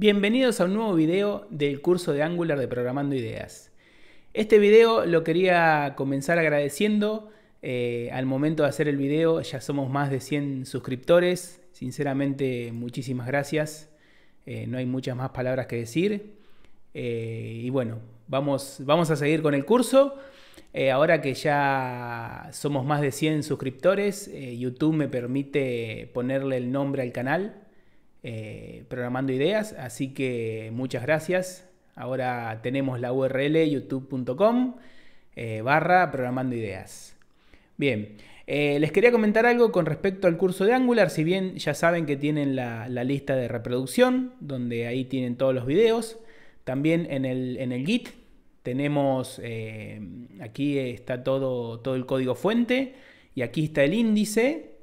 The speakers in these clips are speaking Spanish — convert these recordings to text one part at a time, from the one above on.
Bienvenidos a un nuevo video del curso de Angular de Programando Ideas. Este video lo quería comenzar agradeciendo. Eh, al momento de hacer el video ya somos más de 100 suscriptores. Sinceramente, muchísimas gracias. Eh, no hay muchas más palabras que decir. Eh, y bueno, vamos, vamos a seguir con el curso. ahora que ya somos más de 100 suscriptores, YouTube me permite ponerle el nombre al canal eh, programando ideas. Así que muchas gracias. Ahora tenemos la URL youtube.com eh, barra programando ideas. Bien, eh, les quería comentar algo con respecto al curso de Angular, si bien ya saben que tienen la, lista de reproducción, donde ahí tienen todos los videos. También en el, Git tenemos, aquí está todo, todo el código fuente y aquí está el índice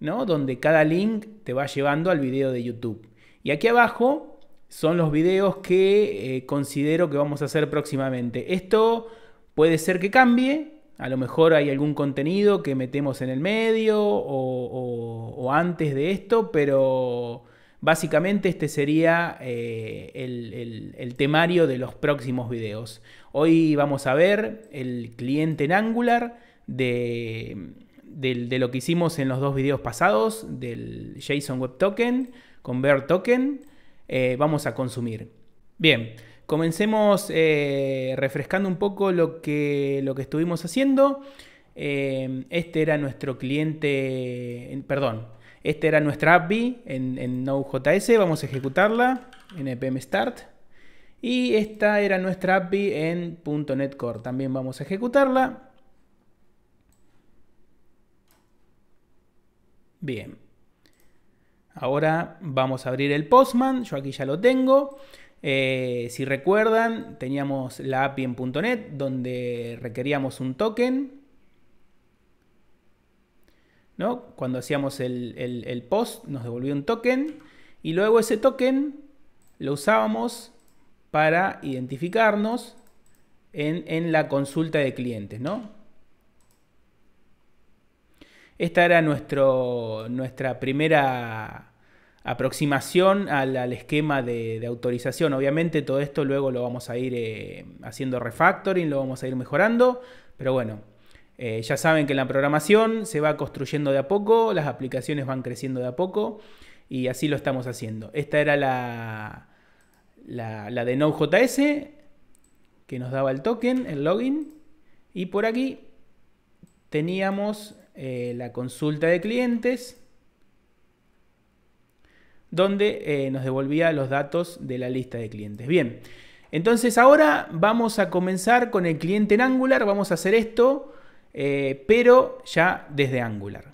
donde cada link te va llevando al video de YouTube. Y aquí abajo son los videos que eh, considero que vamos a hacer próximamente. Esto puede ser que cambie, a lo mejor hay algún contenido que metemos en el medio o, antes de esto, pero básicamente este sería eh, el, el, temario de los próximos videos. Hoy vamos a ver el cliente en Angular de de, lo que hicimos en los dos videos pasados, del JSON Web Token, con Bear Token, eh, vamos a consumir. Bien, comencemos eh, refrescando un poco lo que, lo que estuvimos haciendo. Eh, este era nuestro cliente, perdón, este era nuestra API en, en Node.js, vamos a ejecutarla en npm e start. Y esta era nuestra API en .NET Core, también vamos a ejecutarla. Bien. Ahora vamos a abrir el Postman. Yo aquí ya lo tengo. Eh, si recuerdan, teníamos la API en .NET donde requeríamos un token. ¿no? Cuando hacíamos el, post nos devolvió un token y luego ese token lo usábamos para identificarnos en, en la consulta de clientes. ¿no? Esta era nuestro, nuestra primera aproximación al, esquema de, autorización. Obviamente todo esto luego lo vamos a ir eh, haciendo refactoring, lo vamos a ir mejorando, pero bueno, eh, ya saben que la programación se va construyendo de a poco, las aplicaciones van creciendo de a poco y así lo estamos haciendo. Esta era la, la, de Node.js que nos daba el token, el login, y por aquí teníamos eh, la consulta de clientes, donde eh, nos devolvía los datos de la lista de clientes. Bien, entonces ahora vamos a comenzar con el cliente en Angular, vamos a hacer esto, eh, pero ya desde Angular.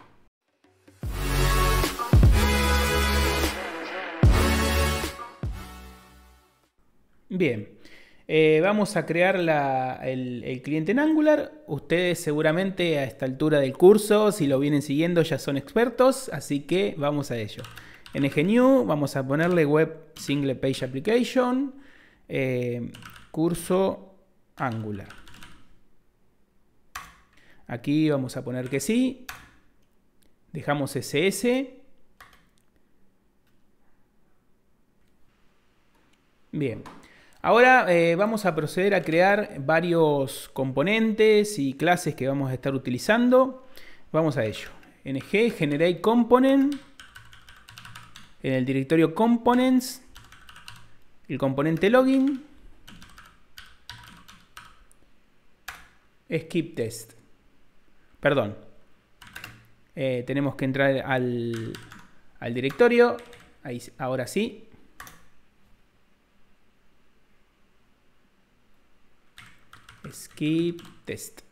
Bien, eh, vamos a crear el, cliente en Angular. Ustedes seguramente a esta altura del curso, si lo vienen siguiendo, ya son expertos, así que vamos a ello. En New. vamos a ponerle Web Single Page Application, eh, curso Angular. Aquí vamos a poner que sí. Dejamos SS. Bien. Ahora eh, vamos a proceder a crear varios componentes y clases que vamos a estar utilizando. Vamos a ello. ng generate component. En el directorio components, el componente login. Skip test. Perdón. Eh, tenemos que entrar al, directorio. ahora sí. skip test.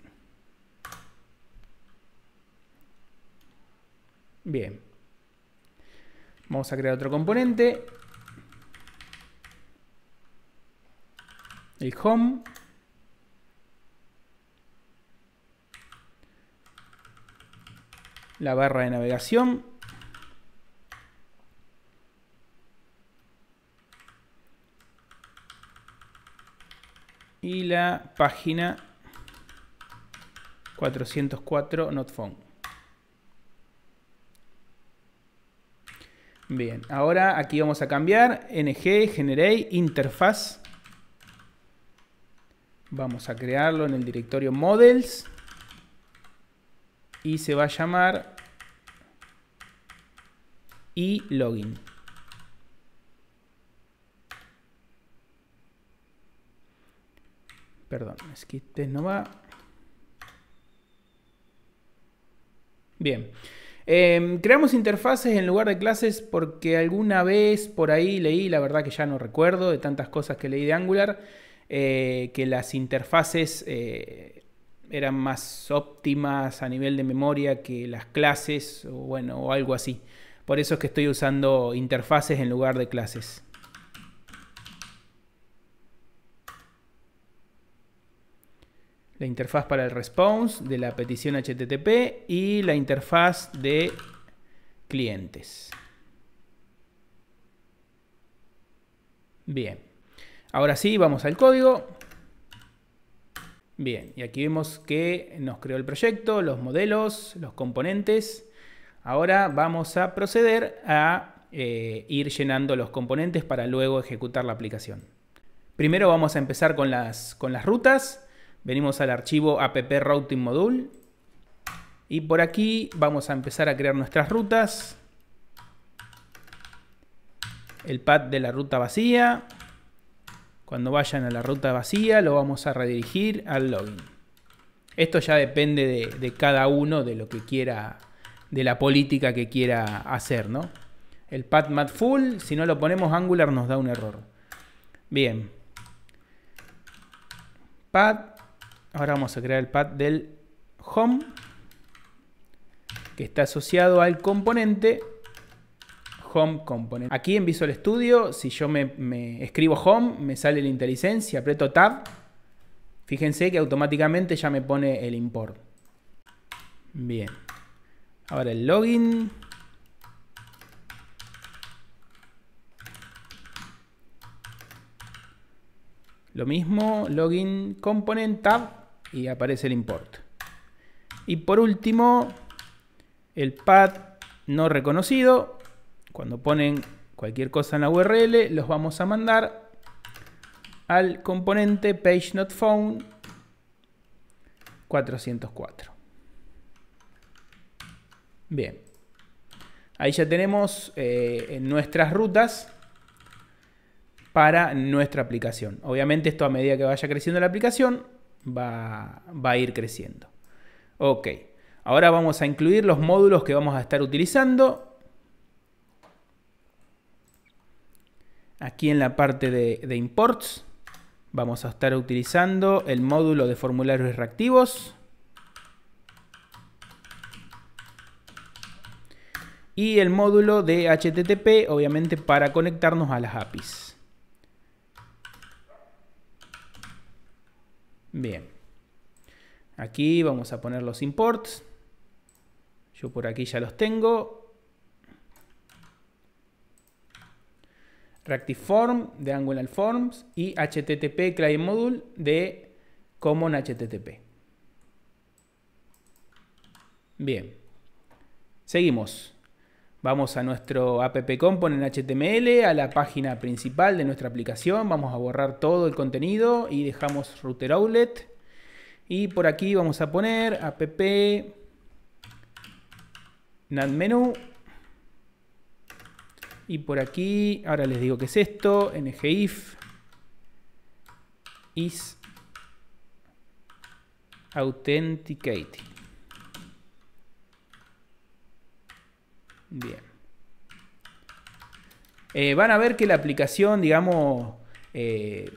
Bien. Vamos a crear otro componente. El home. La barra de navegación. y la página 404 not Bien, ahora aquí vamos a cambiar ng generate interfaz. Vamos a crearlo en el directorio models y se va a llamar y login. Perdón, es skip no va. Bien. Em, creamos interfaces en lugar de clases porque alguna vez por ahí leí, la verdad que ya no recuerdo de tantas cosas que leí de Angular, eh, que las interfaces eh, eran más óptimas a nivel de memoria que las clases o bueno, o algo así. Por eso es que estoy usando interfaces en lugar de clases. la interfaz para el response de la petición HTTP y la interfaz de clientes. Bien, ahora sí, vamos al código. Bien, y aquí vemos que nos creó el proyecto, los modelos, los componentes. Ahora vamos a proceder a eh, ir llenando los componentes para luego ejecutar la aplicación. Primero vamos a empezar con las, con las rutas. Venimos al archivo app routing module. Y por aquí vamos a empezar a crear nuestras rutas. El pad de la ruta vacía. Cuando vayan a la ruta vacía lo vamos a redirigir al login. Esto ya depende de, cada uno, de lo que quiera, de la política que quiera hacer, El path mat full, si no lo ponemos Angular nos da un error. Bien. Path Ahora vamos a crear el pad del home que está asociado al componente home component. Aquí en Visual Studio, si yo me, escribo home, me sale el inteligencia. aprieto tab, fíjense que automáticamente ya me pone el import. Bien. Ahora el login. Lo mismo, login component tab y aparece el import. Y por último, el pad no reconocido. Cuando ponen cualquier cosa en la URL, los vamos a mandar al componente page not found 404. Bien. Ahí ya tenemos eh, nuestras rutas para nuestra aplicación. Obviamente esto a medida que vaya creciendo la aplicación va, a ir creciendo. Ok, ahora vamos a incluir los módulos que vamos a estar utilizando. Aquí en la parte de, de imports vamos a estar utilizando el módulo de formularios reactivos. Y el módulo de HTTP, obviamente, para conectarnos a las APIs. Bien. Aquí vamos a poner los imports. Yo por aquí ya los tengo. Reactive Form de Angular Forms y HTTP Client Module de Common HTTP. Bien. Seguimos. Vamos a nuestro app component HTML, a la página principal de nuestra aplicación. Vamos a borrar todo el contenido y dejamos router outlet. Y por aquí vamos a poner app NAT menu. Y por aquí, ahora les digo que es esto, ngif is authenticated. Bien. Eh, van a ver que la aplicación, digamos, eh,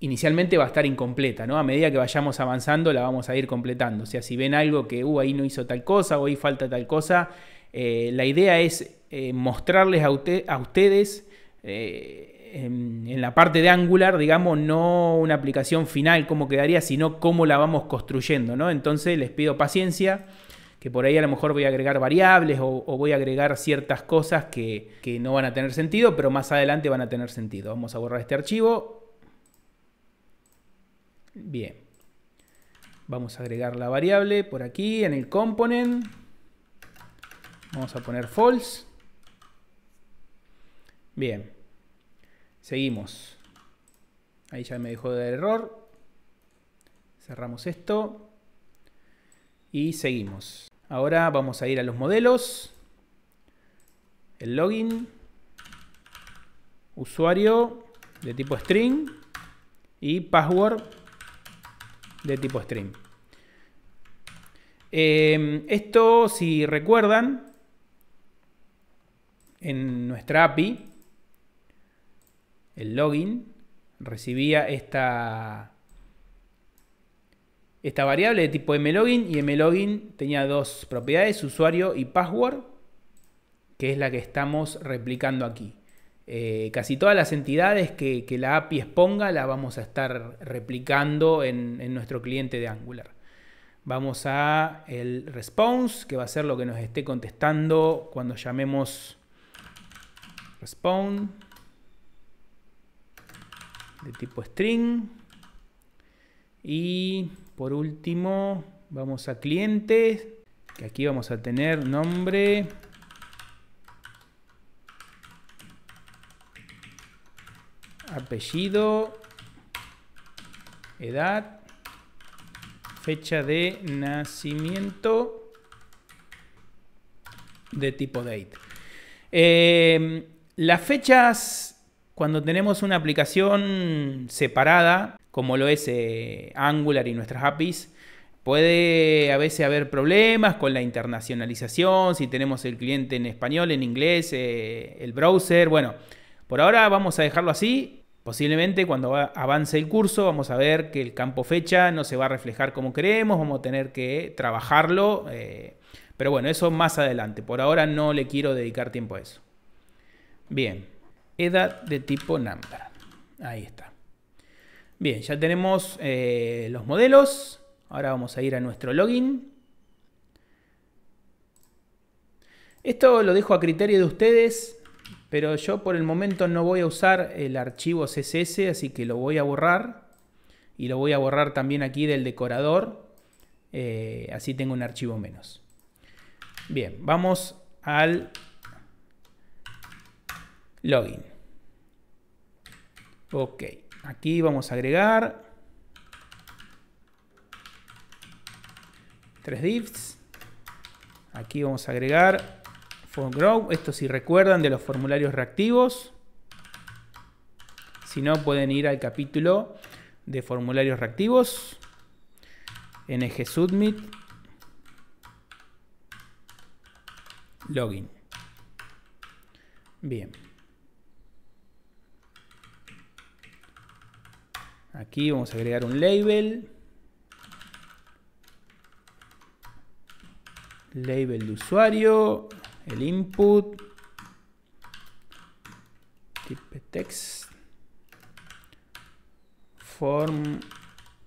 inicialmente va a estar incompleta, ¿no? A medida que vayamos avanzando la vamos a ir completando. O sea, si ven algo que, uh, ahí no hizo tal cosa o ahí falta tal cosa, eh, la idea es mostrarles a, ustedes en, la parte de Angular, digamos, no una aplicación final como quedaría, sino cómo la vamos construyendo, ¿no? Entonces les pido paciencia que por ahí a lo mejor voy a agregar variables o, voy a agregar ciertas cosas que, que no van a tener sentido, pero más adelante van a tener sentido. Vamos a borrar este archivo. Bien. Vamos a agregar la variable por aquí en el component. Vamos a poner false. Bien. Seguimos. Ahí ya me dejó de dar error. Cerramos esto. Y seguimos. Ahora vamos a ir a los modelos. El login. Usuario de tipo string. Y password de tipo string. Em, esto, si recuerdan, en nuestra API, el login recibía esta, esta variable de tipo mlogin y mlogin tenía dos propiedades, usuario y password, que es la que estamos replicando aquí. Eh, casi todas las entidades que, la API exponga la vamos a estar replicando en, en nuestro cliente de Angular. Vamos a el response, que va a ser lo que nos esté contestando cuando llamemos response de tipo string. Y por último, vamos a clientes, que aquí vamos a tener nombre. Apellido, edad, fecha de nacimiento de tipo date. Em, las fechas, cuando tenemos una aplicación separada, como lo es eh, Angular y nuestras APIs. Puede a veces haber problemas con la internacionalización, si tenemos el cliente en español, en inglés, eh, el browser. Bueno, por ahora vamos a dejarlo así. Posiblemente cuando avance el curso vamos a ver que el campo fecha no se va a reflejar como queremos, vamos a tener que trabajarlo. Eh, pero bueno, eso más adelante. Por ahora no le quiero dedicar tiempo a eso. Bien, edad de tipo number. Ahí está. Bien, ya tenemos eh, los modelos. Ahora vamos a ir a nuestro login. Esto lo dejo a criterio de ustedes, pero yo por el momento no voy a usar el archivo CSS, así que lo voy a borrar. Y lo voy a borrar también aquí del decorador. Eh, así tengo un archivo menos. Bien, vamos al login. Ok. Aquí vamos a agregar tres divs. Aquí vamos a agregar grow. Esto si recuerdan de los formularios reactivos. Si no, pueden ir al capítulo de formularios reactivos. NG Submit. Login. Bien. Aquí vamos a agregar un label. Label de usuario, el input, type text, form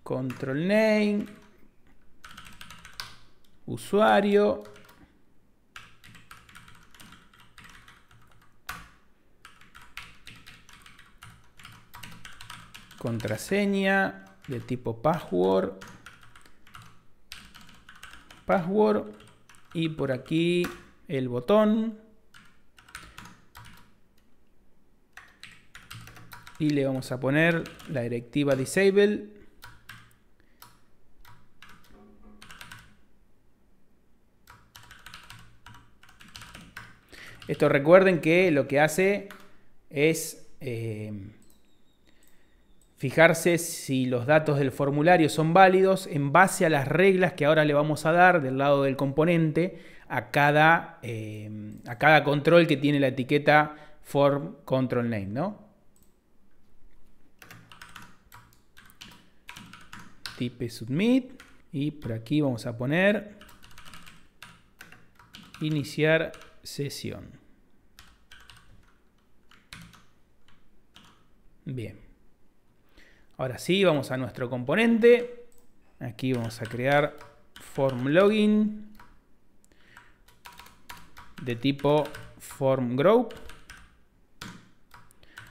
control name, usuario, contraseña de tipo password, password y por aquí el botón y le vamos a poner la directiva disable esto recuerden que lo que hace es eh, Fijarse si los datos del formulario son válidos en base a las reglas que ahora le vamos a dar del lado del componente a cada, eh, a cada control que tiene la etiqueta form control name, ¿no? Type submit y por aquí vamos a poner iniciar sesión. Bien. Ahora sí, vamos a nuestro componente. Aquí vamos a crear form login de tipo form grow.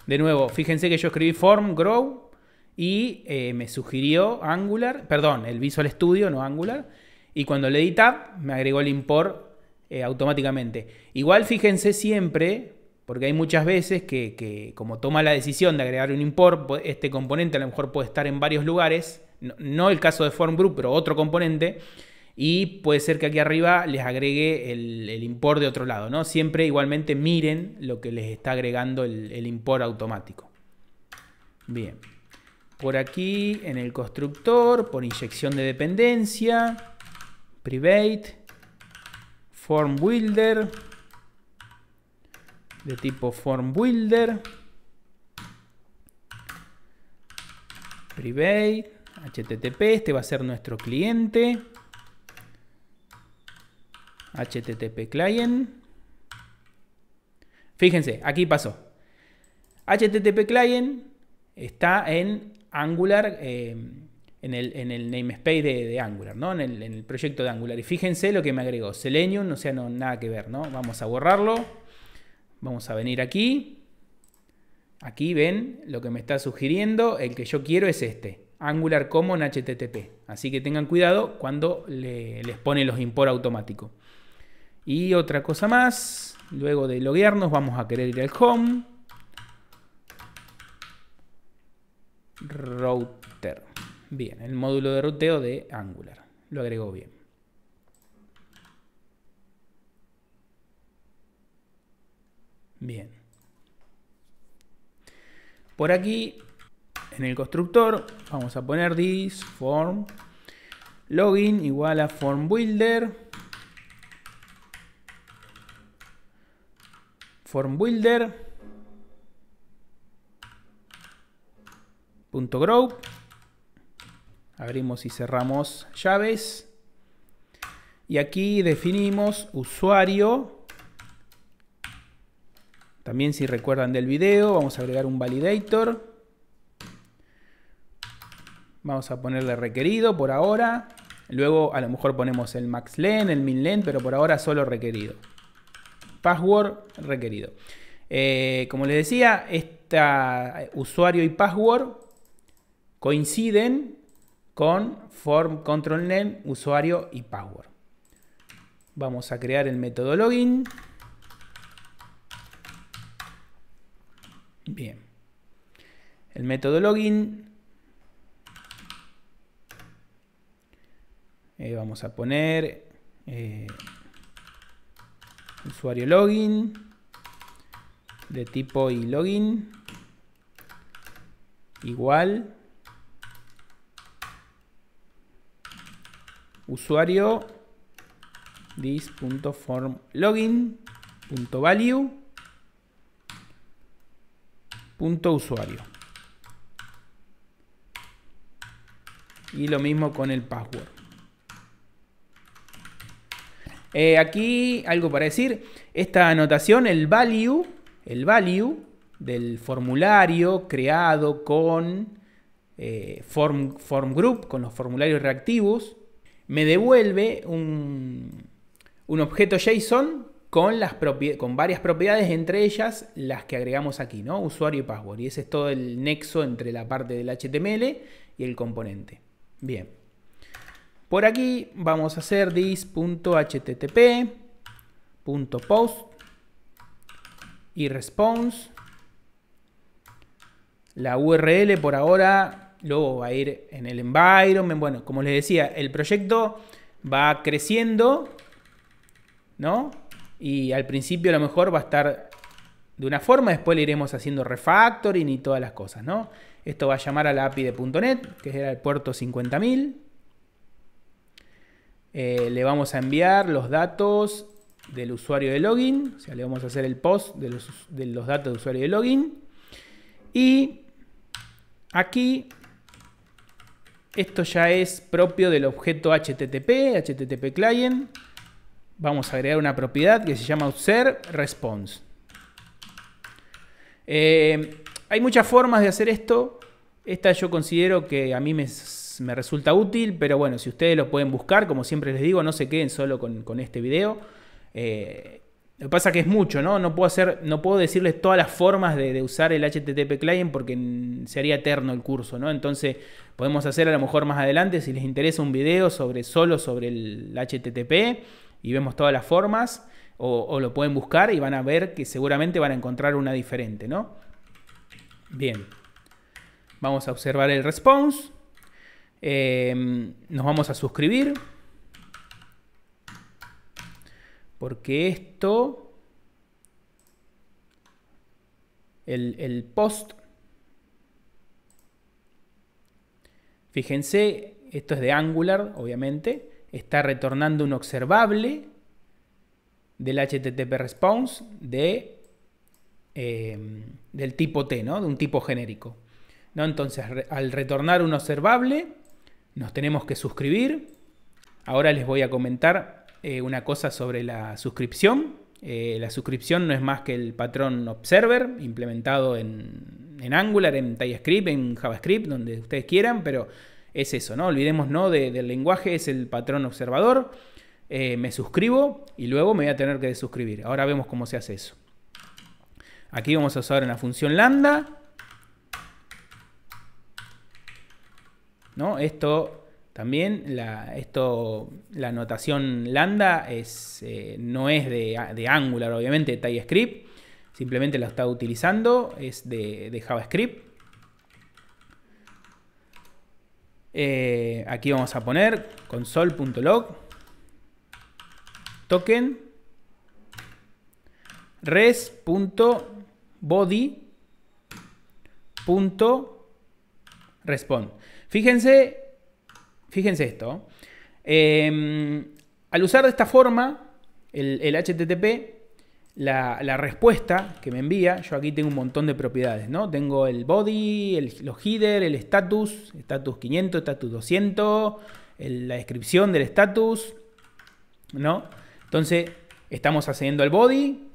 De nuevo, fíjense que yo escribí form grow y eh, me sugirió Angular, perdón, el Visual Studio, no Angular. Y cuando le edita, me agregó el import eh, automáticamente. Igual fíjense siempre porque hay muchas veces que, como toma la decisión de agregar un import, este componente a lo mejor puede estar en varios lugares, no, el caso de form group, pero otro componente, y puede ser que aquí arriba les agregue el, import de otro lado, ¿no? Siempre igualmente miren lo que les está agregando el, el import automático. Bien, por aquí en el constructor, por inyección de dependencia, private, form builder, de tipo form builder, private, http, este va a ser nuestro cliente, http client. Fíjense, aquí pasó. http client está en Angular, eh, en, el, en, el, namespace de, Angular, ¿no? En el, proyecto de Angular. Y fíjense lo que me agregó, Selenium, no sea, nada que ver, ¿no? Vamos a borrarlo. Vamos a venir aquí. Aquí ven lo que me está sugiriendo. El que yo quiero es este. Angular Common HTTP. Así que tengan cuidado cuando les pone los import automáticos. Y otra cosa más. Luego de loguearnos vamos a querer ir al home. Router. Bien, el módulo de ruteo de Angular. Lo agregó bien. Bien. Por aquí, en el constructor, vamos a poner this form login igual a form builder. Form builder. Abrimos y cerramos llaves. Y aquí definimos usuario también si recuerdan del video, vamos a agregar un validator. Vamos a ponerle requerido por ahora. Luego a lo mejor ponemos el max maxlen, el minlen, pero por ahora solo requerido. Password requerido. Eh, como les decía, este usuario y password coinciden con form control name, usuario y password. Vamos a crear el método login. Bien. El método login. Eh, vamos a poner eh, usuario login de tipo y login igual usuario this.formlogin.value punto usuario. Y lo mismo con el password. Eh, aquí algo para decir. Esta anotación, el value, el value del formulario creado con eh, form, form, group, con los formularios reactivos, me devuelve un, un objeto JSON con, varias propiedades, entre ellas las que agregamos aquí, ¿no? Usuario y password. Y ese es todo el nexo entre la parte del HTML y el componente. Bien. Por aquí vamos a hacer this.http.post y response. La URL por ahora luego va a ir en el environment. Bueno, como les decía, el proyecto va creciendo, ¿no? Y al principio a lo mejor va a estar de una forma, después le iremos haciendo refactoring y todas las cosas, ¿no? Esto va a llamar a la API de .NET, que era el puerto 50.000. Eh, le vamos a enviar los datos del usuario de login, o sea, le vamos a hacer el post de los, de los datos del usuario de login. Y aquí, esto ya es propio del objeto HTTP, HTTP client vamos a agregar una propiedad que se llama user response. Eh, hay muchas formas de hacer esto. Esta yo considero que a mí me, resulta útil, pero bueno, si ustedes lo pueden buscar, como siempre les digo, no se queden solo con, este video. Eh, lo que pasa que es mucho, ¿no? No puedo, hacer, no puedo decirles todas las formas de, usar el HTTP client porque se haría eterno el curso, ¿no? Entonces podemos hacer a lo mejor más adelante, si les interesa un video sobre, solo sobre el HTTP y vemos todas las formas, o, lo pueden buscar y van a ver que seguramente van a encontrar una diferente, ¿no? Bien, vamos a observar el response, em, nos vamos a suscribir, porque esto, el, el post, fíjense, esto es de Angular, obviamente, está retornando un observable del HTTP response de, eh, del tipo T, ¿no? De un tipo genérico. ¿No? Entonces, al retornar un observable, nos tenemos que suscribir. Ahora les voy a comentar eh, una cosa sobre la suscripción. Eh, la suscripción no es más que el patrón observer implementado en, en Angular, en TypeScript, en JavaScript, donde ustedes quieran, pero es eso, ¿no? Olvidemos no del lenguaje, es el patrón observador. Eh, me suscribo y luego me voy a tener que desuscribir. Ahora vemos cómo se hace eso. Aquí vamos a usar una función lambda. ¿No? Esto también, la, esto, la notación lambda es, eh, no es de, Angular, obviamente, de TypeScript. Simplemente la está utilizando, es de JavaScript. Eh, aquí vamos a poner console.log token res.body.respond. Fíjense, fíjense esto. Em, al usar de esta forma el HTTP, la, respuesta que me envía, yo aquí tengo un montón de propiedades, ¿no? Tengo el body, el, los header, el status, status 500, status 200, la descripción del status, ¿no? Entonces, estamos accediendo al body,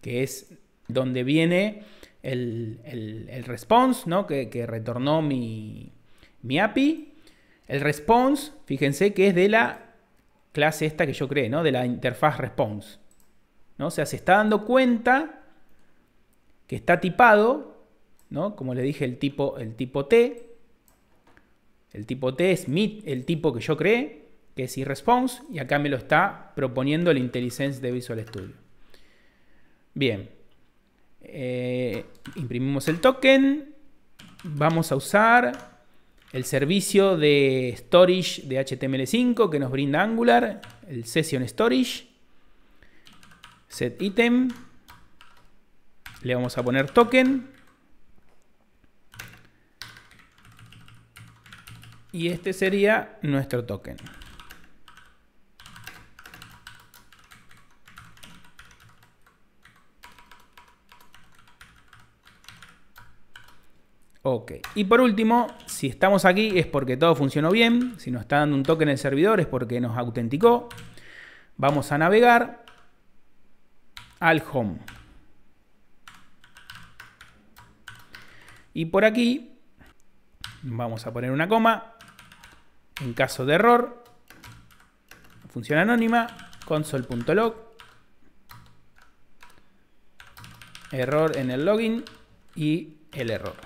que es donde viene el, response, ¿no? Que, retornó mi, mi, API. El response, fíjense que es de la clase esta que yo creé, ¿no? De la interfaz response. ¿no? O sea, se está dando cuenta que está tipado, ¿no? Como le dije, el tipo, el tipo T. El tipo T es el tipo que yo creé, que es e-response, y acá me lo está proponiendo el IntelliSense de Visual Studio. Bien. Eh, imprimimos el token. Vamos a usar el servicio de storage de HTML5 que nos brinda Angular, el Session Storage set item. Le vamos a poner token. Y este sería nuestro token. Ok. Y por último, si estamos aquí es porque todo funcionó bien. Si nos está dando un token el servidor es porque nos autenticó. Vamos a navegar al home. Y por aquí vamos a poner una coma. En caso de error, función anónima, console.log. Error en el login y el error.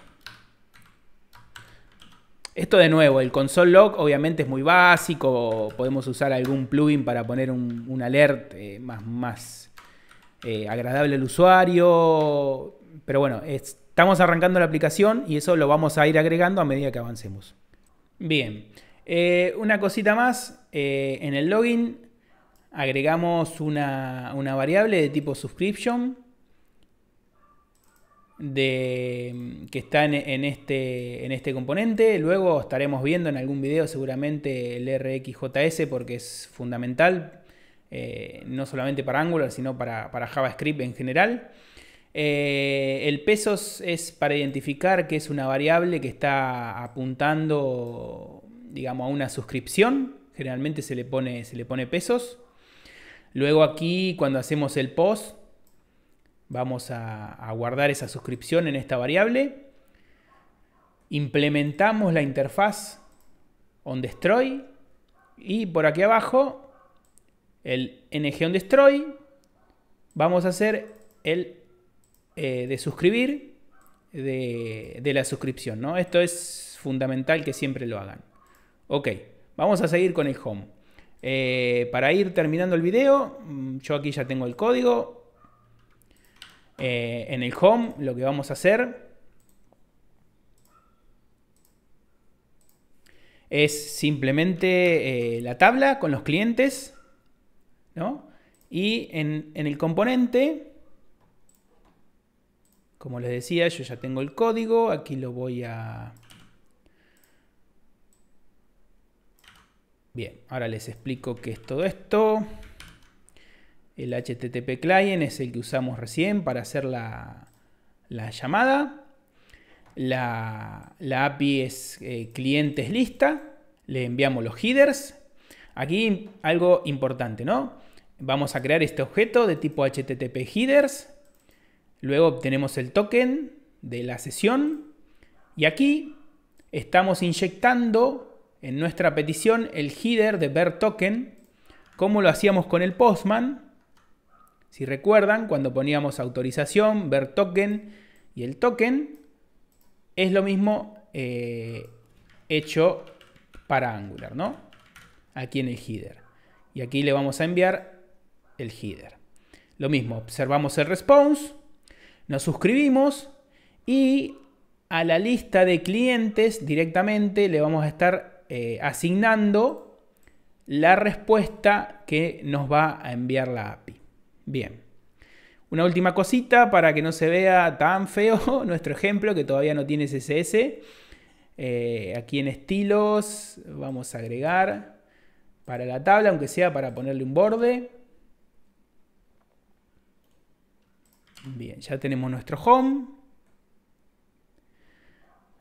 Esto de nuevo, el console.log obviamente es muy básico, podemos usar algún plugin para poner un, un alert eh, más, más eh, agradable al usuario. Pero bueno, estamos arrancando la aplicación y eso lo vamos a ir agregando a medida que avancemos. Bien, eh, una cosita más. Eh, en el login agregamos una, variable de tipo subscription de, que está en, este, en este componente. Luego estaremos viendo en algún video seguramente el RxJS porque es fundamental eh, no solamente para Angular, sino para, JavaScript en general. Eh, el pesos es para identificar que es una variable que está apuntando, digamos, a una suscripción. Generalmente se le pone, se le pone pesos. Luego aquí, cuando hacemos el post, vamos a, a guardar esa suscripción en esta variable. Implementamos la interfaz on destroy y por aquí abajo el ng destroy. Vamos a hacer el eh, de suscribir de, la suscripción. ¿no? Esto es fundamental que siempre lo hagan. Ok, vamos a seguir con el home. Eh, para ir terminando el video, mm, yo aquí ya tengo el código. Eh, en el home lo que vamos a hacer es simplemente la tabla con los clientes y en, el componente, como les decía, yo ya tengo el código, aquí lo voy a... Bien, ahora les explico qué es todo esto. El HTTP client es el que usamos recién para hacer la, llamada. La, API es eh, clientes lista. Le enviamos los headers. Aquí algo importante, ¿no? Vamos a crear este objeto de tipo HTTP headers. Luego obtenemos el token de la sesión. Y aquí estamos inyectando en nuestra petición el header de ver token, como lo hacíamos con el Postman. Si recuerdan, cuando poníamos autorización, ver token y el token, es lo mismo eh, hecho para Angular, ¿no? Aquí en el header. Y aquí le vamos a enviar el header. Lo mismo, observamos el response, nos suscribimos y a la lista de clientes directamente le vamos a estar eh, asignando la respuesta que nos va a enviar la API. Bien. Una última cosita para que no se vea tan feo nuestro ejemplo que todavía no tiene CSS. Eh, aquí en estilos vamos a agregar para la tabla, aunque sea para ponerle un borde. Bien, ya tenemos nuestro home.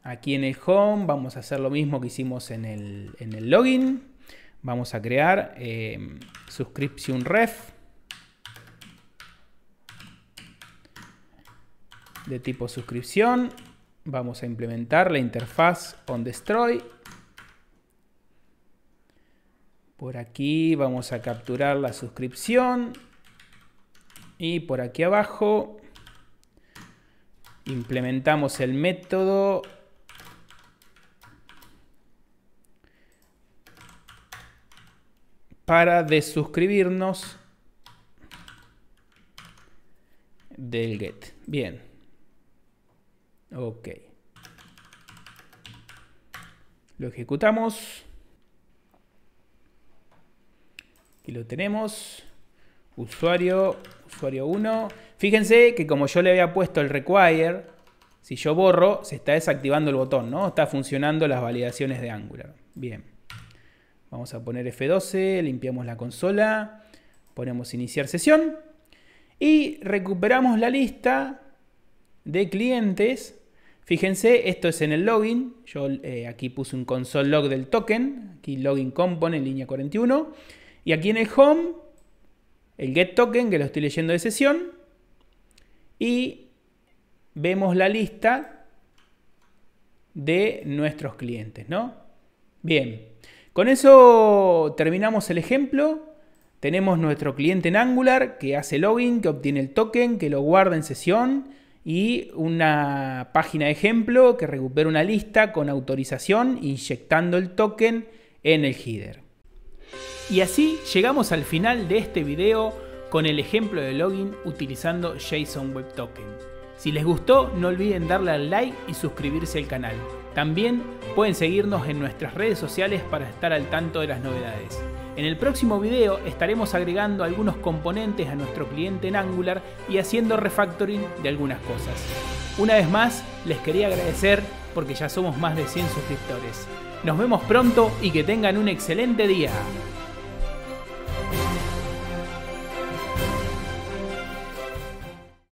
Aquí en el home vamos a hacer lo mismo que hicimos en el, login. Vamos a crear eh, em, subscription ref de tipo suscripción. Vamos a implementar la interfaz on destroy. Por aquí vamos a capturar la suscripción. Y por aquí abajo implementamos el método para desuscribirnos del get. Bien. Ok. Lo ejecutamos. y lo tenemos. Usuario usuario 1. Fíjense que como yo le había puesto el require, si yo borro, se está desactivando el botón, ¿no? Está funcionando las validaciones de Angular. Bien. Vamos a poner F12, limpiamos la consola, ponemos iniciar sesión y recuperamos la lista de clientes. Fíjense, esto es en el login. Yo eh, aquí puse un console log del token, aquí login component línea 41. Y aquí en el home el get token, que lo estoy leyendo de sesión, y vemos la lista de nuestros clientes, ¿no? Bien, con eso terminamos el ejemplo. Tenemos nuestro cliente en Angular que hace login, que obtiene el token, que lo guarda en sesión y una página de ejemplo que recupera una lista con autorización inyectando el token en el header. Y así llegamos al final de este video con el ejemplo de login utilizando JSON Web Token. Si les gustó no olviden darle al like y suscribirse al canal. También pueden seguirnos en nuestras redes sociales para estar al tanto de las novedades. En el próximo video estaremos agregando algunos componentes a nuestro cliente en Angular y haciendo refactoring de algunas cosas. Una vez más, les quería agradecer porque ya somos más de 100 suscriptores. Nos vemos pronto y que tengan un excelente día.